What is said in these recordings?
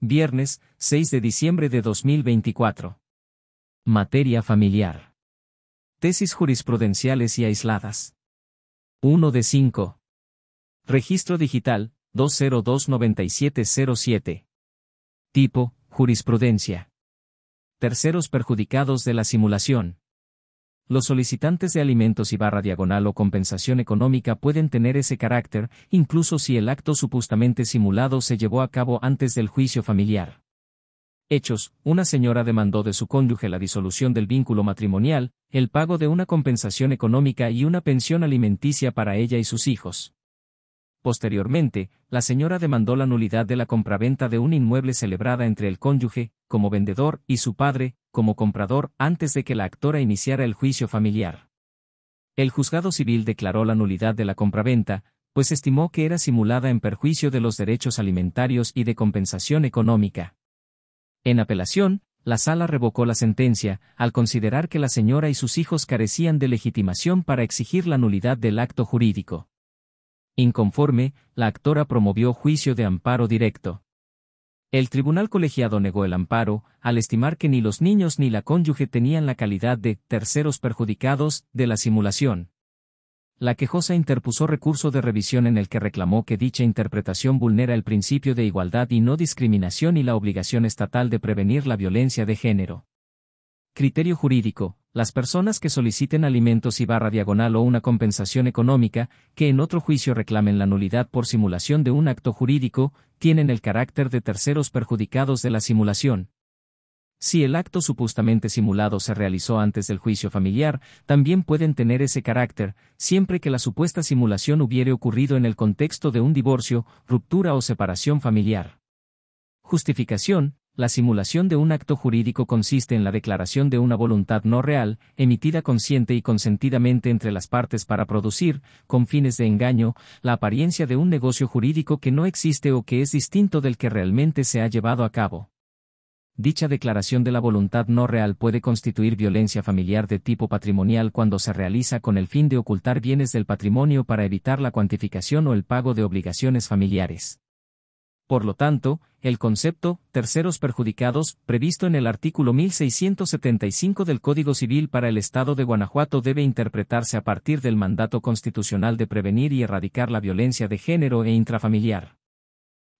Viernes, 6 de diciembre de 2024. Materia familiar. Tesis jurisprudenciales y aisladas. 1 de 5. Registro digital, 2029707. Tipo, jurisprudencia. Terceros perjudicados de la simulación los solicitantes de alimentos y barra diagonal o compensación económica pueden tener ese carácter, incluso si el acto supuestamente simulado se llevó a cabo antes del juicio familiar. Hechos, una señora demandó de su cónyuge la disolución del vínculo matrimonial, el pago de una compensación económica y una pensión alimenticia para ella y sus hijos. Posteriormente, la señora demandó la nulidad de la compraventa de un inmueble celebrada entre el cónyuge, como vendedor, y su padre, como comprador, antes de que la actora iniciara el juicio familiar. El juzgado civil declaró la nulidad de la compraventa, pues estimó que era simulada en perjuicio de los derechos alimentarios y de compensación económica. En apelación, la sala revocó la sentencia, al considerar que la señora y sus hijos carecían de legitimación para exigir la nulidad del acto jurídico. Inconforme, la actora promovió juicio de amparo directo. El tribunal colegiado negó el amparo, al estimar que ni los niños ni la cónyuge tenían la calidad de terceros perjudicados de la simulación. La quejosa interpuso recurso de revisión en el que reclamó que dicha interpretación vulnera el principio de igualdad y no discriminación y la obligación estatal de prevenir la violencia de género. Criterio jurídico, las personas que soliciten alimentos y barra diagonal o una compensación económica, que en otro juicio reclamen la nulidad por simulación de un acto jurídico, tienen el carácter de terceros perjudicados de la simulación. Si el acto supuestamente simulado se realizó antes del juicio familiar, también pueden tener ese carácter, siempre que la supuesta simulación hubiere ocurrido en el contexto de un divorcio, ruptura o separación familiar. Justificación, la simulación de un acto jurídico consiste en la declaración de una voluntad no real, emitida consciente y consentidamente entre las partes para producir, con fines de engaño, la apariencia de un negocio jurídico que no existe o que es distinto del que realmente se ha llevado a cabo. Dicha declaración de la voluntad no real puede constituir violencia familiar de tipo patrimonial cuando se realiza con el fin de ocultar bienes del patrimonio para evitar la cuantificación o el pago de obligaciones familiares. Por lo tanto, el concepto terceros perjudicados previsto en el artículo 1675 del Código Civil para el Estado de Guanajuato debe interpretarse a partir del mandato constitucional de prevenir y erradicar la violencia de género e intrafamiliar.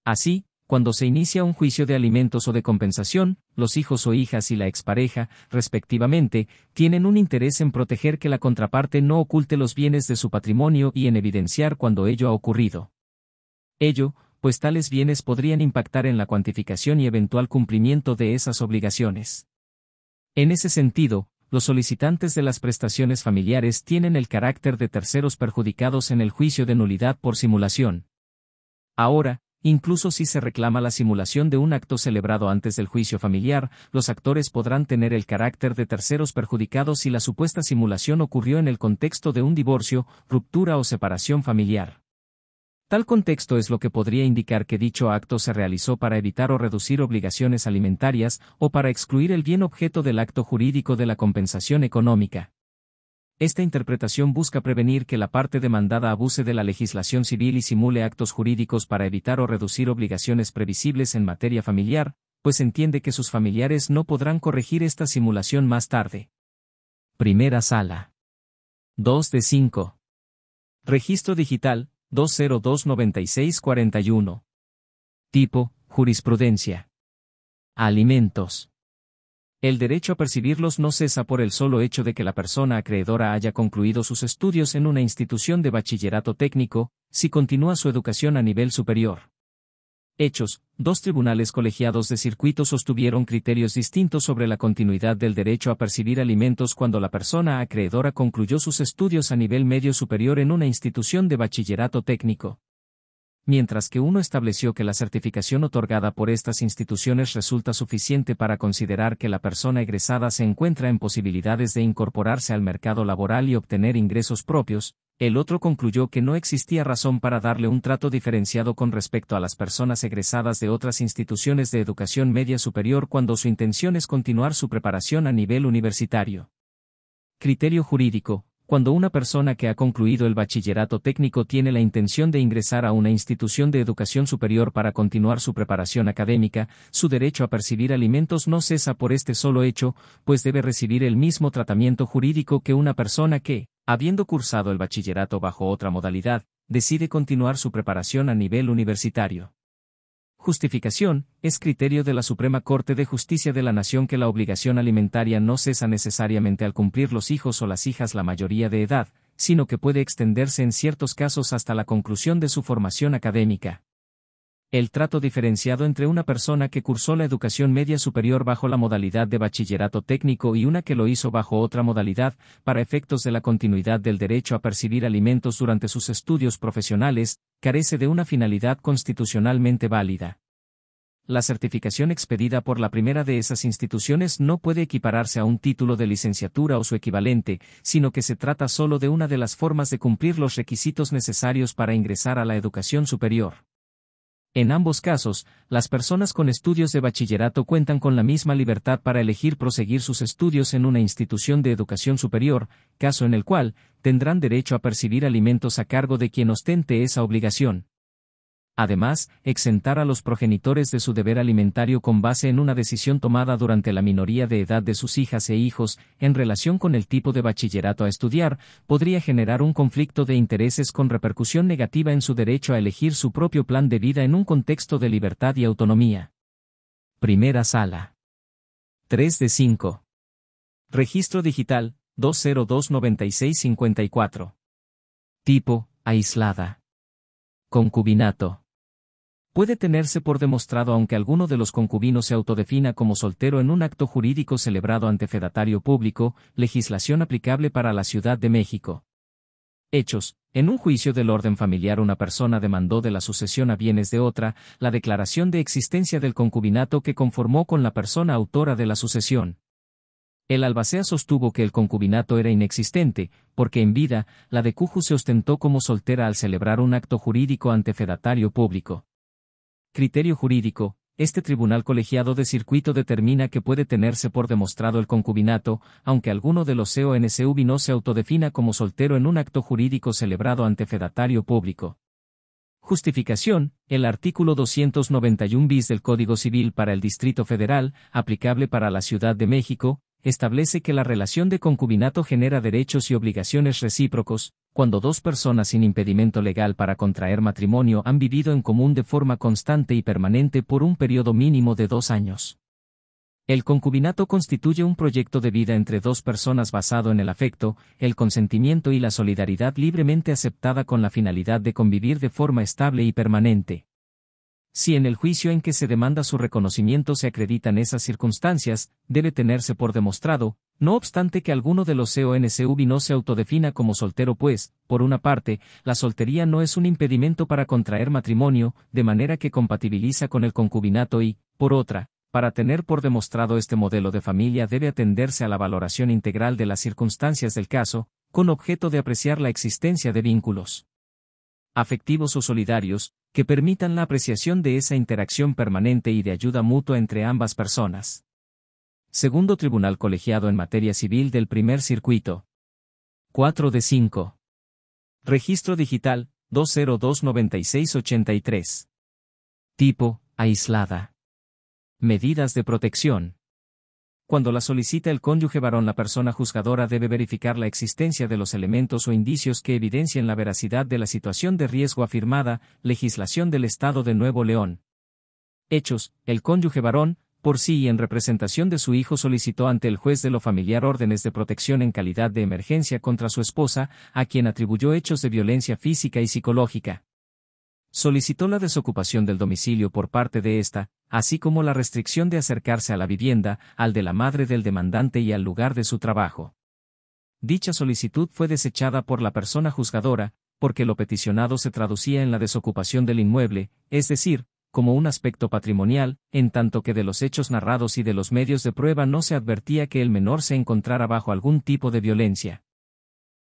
Así, cuando se inicia un juicio de alimentos o de compensación, los hijos o hijas y la expareja, respectivamente, tienen un interés en proteger que la contraparte no oculte los bienes de su patrimonio y en evidenciar cuando ello ha ocurrido. Ello, pues tales bienes podrían impactar en la cuantificación y eventual cumplimiento de esas obligaciones. En ese sentido, los solicitantes de las prestaciones familiares tienen el carácter de terceros perjudicados en el juicio de nulidad por simulación. Ahora, incluso si se reclama la simulación de un acto celebrado antes del juicio familiar, los actores podrán tener el carácter de terceros perjudicados si la supuesta simulación ocurrió en el contexto de un divorcio, ruptura o separación familiar. Tal contexto es lo que podría indicar que dicho acto se realizó para evitar o reducir obligaciones alimentarias o para excluir el bien objeto del acto jurídico de la compensación económica. Esta interpretación busca prevenir que la parte demandada abuse de la legislación civil y simule actos jurídicos para evitar o reducir obligaciones previsibles en materia familiar, pues entiende que sus familiares no podrán corregir esta simulación más tarde. Primera sala. 2 de 5. Registro digital, 2029641. Tipo, jurisprudencia. Alimentos. El derecho a percibirlos no cesa por el solo hecho de que la persona acreedora haya concluido sus estudios en una institución de bachillerato técnico, si continúa su educación a nivel superior hechos, dos tribunales colegiados de circuito sostuvieron criterios distintos sobre la continuidad del derecho a percibir alimentos cuando la persona acreedora concluyó sus estudios a nivel medio superior en una institución de bachillerato técnico. Mientras que uno estableció que la certificación otorgada por estas instituciones resulta suficiente para considerar que la persona egresada se encuentra en posibilidades de incorporarse al mercado laboral y obtener ingresos propios, el otro concluyó que no existía razón para darle un trato diferenciado con respecto a las personas egresadas de otras instituciones de educación media superior cuando su intención es continuar su preparación a nivel universitario. Criterio jurídico. Cuando una persona que ha concluido el bachillerato técnico tiene la intención de ingresar a una institución de educación superior para continuar su preparación académica, su derecho a percibir alimentos no cesa por este solo hecho, pues debe recibir el mismo tratamiento jurídico que una persona que, Habiendo cursado el bachillerato bajo otra modalidad, decide continuar su preparación a nivel universitario. Justificación, es criterio de la Suprema Corte de Justicia de la Nación que la obligación alimentaria no cesa necesariamente al cumplir los hijos o las hijas la mayoría de edad, sino que puede extenderse en ciertos casos hasta la conclusión de su formación académica el trato diferenciado entre una persona que cursó la educación media superior bajo la modalidad de bachillerato técnico y una que lo hizo bajo otra modalidad, para efectos de la continuidad del derecho a percibir alimentos durante sus estudios profesionales, carece de una finalidad constitucionalmente válida. La certificación expedida por la primera de esas instituciones no puede equipararse a un título de licenciatura o su equivalente, sino que se trata solo de una de las formas de cumplir los requisitos necesarios para ingresar a la educación superior. En ambos casos, las personas con estudios de bachillerato cuentan con la misma libertad para elegir proseguir sus estudios en una institución de educación superior, caso en el cual, tendrán derecho a percibir alimentos a cargo de quien ostente esa obligación. Además, exentar a los progenitores de su deber alimentario con base en una decisión tomada durante la minoría de edad de sus hijas e hijos, en relación con el tipo de bachillerato a estudiar, podría generar un conflicto de intereses con repercusión negativa en su derecho a elegir su propio plan de vida en un contexto de libertad y autonomía. Primera sala. 3 de 5. Registro digital, 2029654. Tipo, aislada. Concubinato puede tenerse por demostrado aunque alguno de los concubinos se autodefina como soltero en un acto jurídico celebrado ante fedatario público, legislación aplicable para la Ciudad de México. Hechos. En un juicio del orden familiar una persona demandó de la sucesión a bienes de otra la declaración de existencia del concubinato que conformó con la persona autora de la sucesión. El albacea sostuvo que el concubinato era inexistente, porque en vida, la de Cuju se ostentó como soltera al celebrar un acto jurídico ante fedatario público. Criterio jurídico. Este tribunal colegiado de circuito determina que puede tenerse por demostrado el concubinato, aunque alguno de los CONCUB no se autodefina como soltero en un acto jurídico celebrado ante fedatario público. Justificación, el artículo 291 bis del Código Civil para el Distrito Federal, aplicable para la Ciudad de México, establece que la relación de concubinato genera derechos y obligaciones recíprocos, cuando dos personas sin impedimento legal para contraer matrimonio han vivido en común de forma constante y permanente por un periodo mínimo de dos años. El concubinato constituye un proyecto de vida entre dos personas basado en el afecto, el consentimiento y la solidaridad libremente aceptada con la finalidad de convivir de forma estable y permanente si en el juicio en que se demanda su reconocimiento se acreditan esas circunstancias, debe tenerse por demostrado, no obstante que alguno de los CONCUB no se autodefina como soltero pues, por una parte, la soltería no es un impedimento para contraer matrimonio, de manera que compatibiliza con el concubinato y, por otra, para tener por demostrado este modelo de familia debe atenderse a la valoración integral de las circunstancias del caso, con objeto de apreciar la existencia de vínculos afectivos o solidarios, que permitan la apreciación de esa interacción permanente y de ayuda mutua entre ambas personas. Segundo Tribunal Colegiado en Materia Civil del Primer Circuito. 4 de 5. Registro Digital, 2029683. Tipo, aislada. Medidas de protección. Cuando la solicita el cónyuge varón la persona juzgadora debe verificar la existencia de los elementos o indicios que evidencien la veracidad de la situación de riesgo afirmada, legislación del Estado de Nuevo León. Hechos, el cónyuge varón, por sí y en representación de su hijo solicitó ante el juez de lo familiar órdenes de protección en calidad de emergencia contra su esposa, a quien atribuyó hechos de violencia física y psicológica. Solicitó la desocupación del domicilio por parte de esta así como la restricción de acercarse a la vivienda, al de la madre del demandante y al lugar de su trabajo. Dicha solicitud fue desechada por la persona juzgadora, porque lo peticionado se traducía en la desocupación del inmueble, es decir, como un aspecto patrimonial, en tanto que de los hechos narrados y de los medios de prueba no se advertía que el menor se encontrara bajo algún tipo de violencia.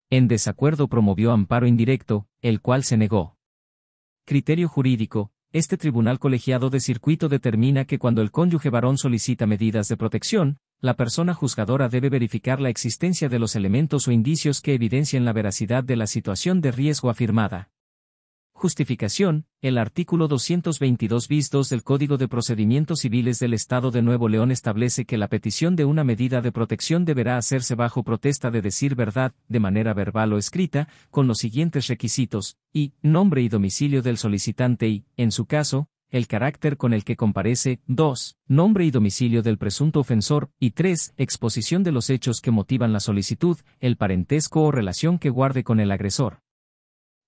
En desacuerdo promovió amparo indirecto, el cual se negó. Criterio jurídico, este tribunal colegiado de circuito determina que cuando el cónyuge varón solicita medidas de protección, la persona juzgadora debe verificar la existencia de los elementos o indicios que evidencien la veracidad de la situación de riesgo afirmada. Justificación, el artículo 222 bis 2 del Código de Procedimientos Civiles del Estado de Nuevo León establece que la petición de una medida de protección deberá hacerse bajo protesta de decir verdad, de manera verbal o escrita, con los siguientes requisitos, y, nombre y domicilio del solicitante y, en su caso, el carácter con el que comparece, 2. Nombre y domicilio del presunto ofensor, y 3. Exposición de los hechos que motivan la solicitud, el parentesco o relación que guarde con el agresor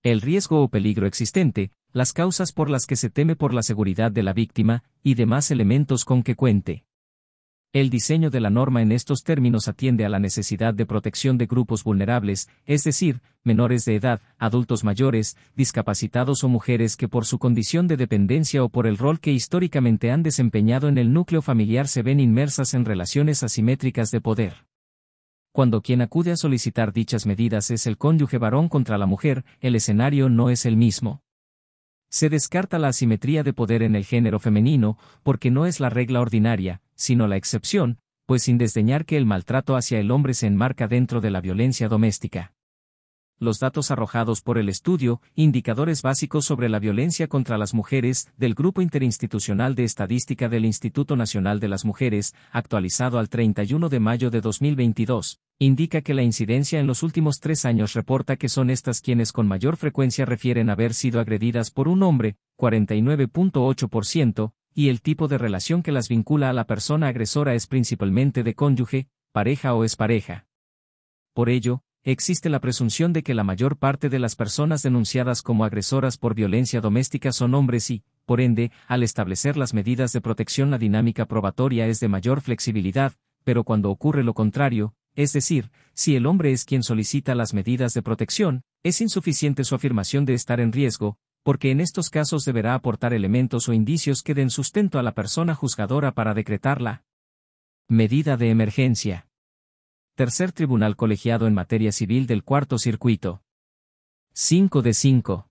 el riesgo o peligro existente, las causas por las que se teme por la seguridad de la víctima, y demás elementos con que cuente. El diseño de la norma en estos términos atiende a la necesidad de protección de grupos vulnerables, es decir, menores de edad, adultos mayores, discapacitados o mujeres que por su condición de dependencia o por el rol que históricamente han desempeñado en el núcleo familiar se ven inmersas en relaciones asimétricas de poder cuando quien acude a solicitar dichas medidas es el cónyuge varón contra la mujer, el escenario no es el mismo. Se descarta la asimetría de poder en el género femenino, porque no es la regla ordinaria, sino la excepción, pues sin desdeñar que el maltrato hacia el hombre se enmarca dentro de la violencia doméstica los datos arrojados por el estudio, indicadores básicos sobre la violencia contra las mujeres, del Grupo Interinstitucional de Estadística del Instituto Nacional de las Mujeres, actualizado al 31 de mayo de 2022, indica que la incidencia en los últimos tres años reporta que son estas quienes con mayor frecuencia refieren haber sido agredidas por un hombre, 49.8%, y el tipo de relación que las vincula a la persona agresora es principalmente de cónyuge, pareja o expareja. Por ello, existe la presunción de que la mayor parte de las personas denunciadas como agresoras por violencia doméstica son hombres y, por ende, al establecer las medidas de protección la dinámica probatoria es de mayor flexibilidad, pero cuando ocurre lo contrario, es decir, si el hombre es quien solicita las medidas de protección, es insuficiente su afirmación de estar en riesgo, porque en estos casos deberá aportar elementos o indicios que den sustento a la persona juzgadora para decretarla. Medida de emergencia. Tercer Tribunal Colegiado en Materia Civil del Cuarto Circuito. 5 de 5.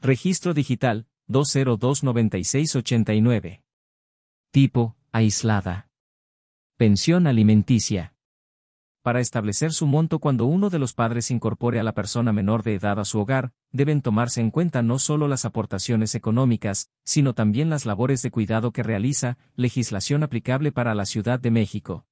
Registro Digital, 2029689. Tipo, aislada. Pensión alimenticia. Para establecer su monto cuando uno de los padres incorpore a la persona menor de edad a su hogar, deben tomarse en cuenta no solo las aportaciones económicas, sino también las labores de cuidado que realiza, legislación aplicable para la Ciudad de México.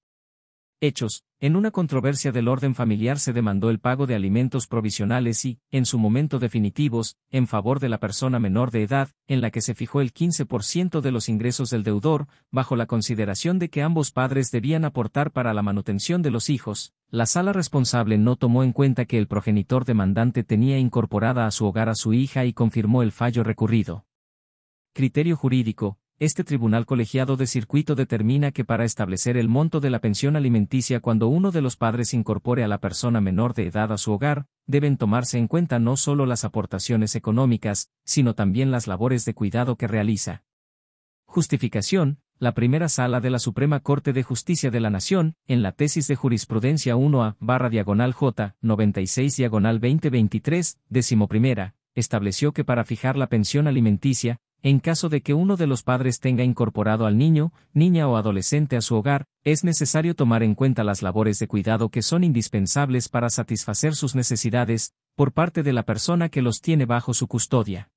Hechos, en una controversia del orden familiar se demandó el pago de alimentos provisionales y, en su momento definitivos, en favor de la persona menor de edad, en la que se fijó el 15% de los ingresos del deudor, bajo la consideración de que ambos padres debían aportar para la manutención de los hijos. La sala responsable no tomó en cuenta que el progenitor demandante tenía incorporada a su hogar a su hija y confirmó el fallo recurrido. Criterio jurídico, este tribunal colegiado de circuito determina que para establecer el monto de la pensión alimenticia cuando uno de los padres incorpore a la persona menor de edad a su hogar, deben tomarse en cuenta no solo las aportaciones económicas, sino también las labores de cuidado que realiza. Justificación, la primera sala de la Suprema Corte de Justicia de la Nación, en la tesis de jurisprudencia 1A barra diagonal J, 96 diagonal 2023, décimo primera, estableció que para fijar la pensión alimenticia, en caso de que uno de los padres tenga incorporado al niño, niña o adolescente a su hogar, es necesario tomar en cuenta las labores de cuidado que son indispensables para satisfacer sus necesidades, por parte de la persona que los tiene bajo su custodia.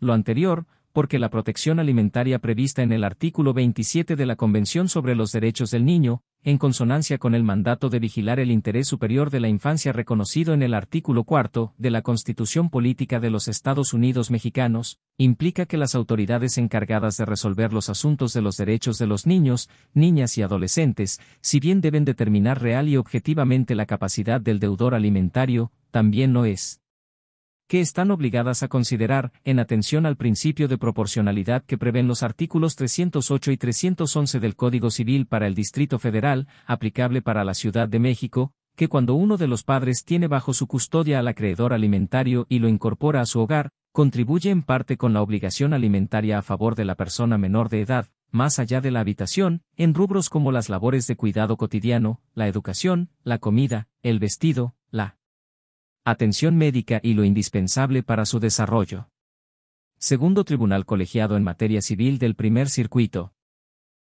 Lo anterior, porque la protección alimentaria prevista en el artículo 27 de la Convención sobre los Derechos del Niño, en consonancia con el mandato de vigilar el interés superior de la infancia reconocido en el artículo 4 de la Constitución Política de los Estados Unidos Mexicanos, implica que las autoridades encargadas de resolver los asuntos de los derechos de los niños, niñas y adolescentes, si bien deben determinar real y objetivamente la capacidad del deudor alimentario, también no es que están obligadas a considerar, en atención al principio de proporcionalidad que prevén los artículos 308 y 311 del Código Civil para el Distrito Federal, aplicable para la Ciudad de México, que cuando uno de los padres tiene bajo su custodia al acreedor alimentario y lo incorpora a su hogar, contribuye en parte con la obligación alimentaria a favor de la persona menor de edad, más allá de la habitación, en rubros como las labores de cuidado cotidiano, la educación, la comida, el vestido, la atención médica y lo indispensable para su desarrollo. Segundo Tribunal Colegiado en Materia Civil del Primer Circuito,